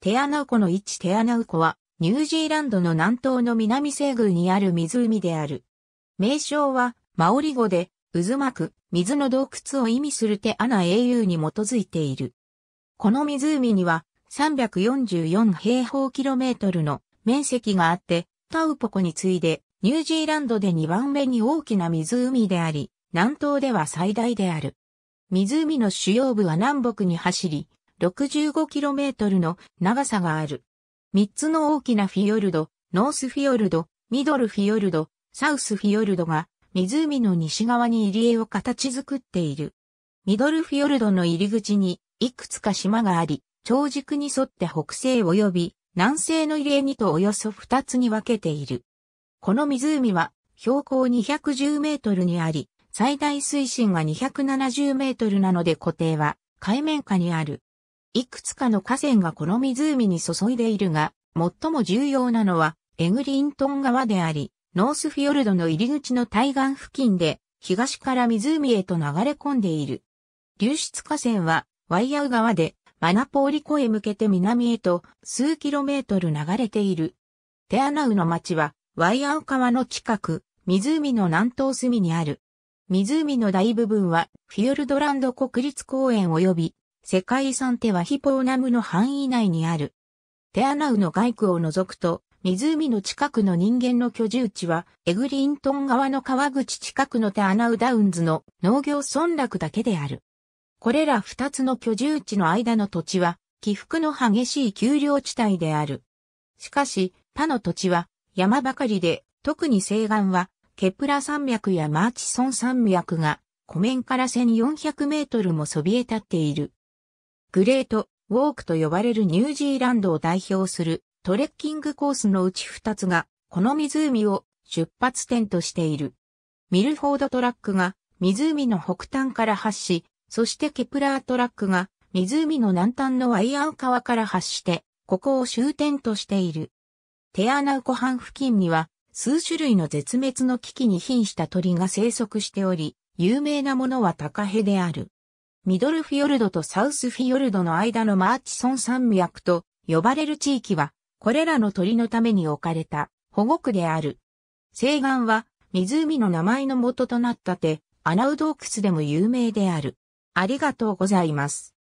テアナウコの位置テアナウコは、ニュージーランドの南東の南西宮にある湖である。名称は、マオリ語で、渦巻く、水の洞窟を意味するテアナ英雄に基づいている。この湖には、344平方キロメートルの面積があって、タウポコに次いで、ニュージーランドで2番目に大きな湖であり、南東では最大である。湖の主要部は南北に走り、65km の長さがある。3つの大きなフィヨルド、ノースフィヨルド、ミドルフィヨルド、サウスフィヨルドが湖の西側に入り江を形作っている。ミドルフィヨルドの入り口にいくつか島があり、長軸に沿って北西及び南西の入江にとおよそ2つに分けている。この湖は標高210メートルにあり、最大水深が270メートルなので固定は海面下にある。いくつかの河川がこの湖に注いでいるが、最も重要なのは、エグリントン川であり、ノースフィヨルドの入り口の対岸付近で、東から湖へと流れ込んでいる。流出河川は、ワイヤウ川で、マナポーリ湖へ向けて南へと数キロメートル流れている。テアナウの町は、ワイヤウ川の近く、湖の南東隅にある。湖の大部分は、フィヨルドランド国立公園及び世界遺産テワヒポーナムの範囲内にある。テアナウの外区を除くと、湖の近くの人間の居住地は、エグリントン側の川口近くのテアナウダウンズの農業村落だけである。これら二つの居住地の間の土地は、起伏の激しい丘陵地帯である。しかし、他の土地は山ばかりで、特に西岸は、ケプラ山脈やマーチソン山脈が、湖面から1400メートルもそびえ立っている。グレート、ウォークと呼ばれるニュージーランドを代表するトレッキングコースのうち2つが、この湖を出発点としている。ミルフォードトラックが湖の北端から発し、そしてケプラートラックが湖の南端のワイアン川から発して、ここを終点としている。テアナウ湖畔付近には数種類の絶滅の危機に瀕した鳥が生息しており、有名なものはタカヘである。ミドルフィヨルドとサウスフィヨルドの間のマーチソン山脈と呼ばれる地域は、これらの鳥のために置かれた保護区である。西岸は湖の名前の元となったて、アナウ洞窟でも有名である。ありがとうございます。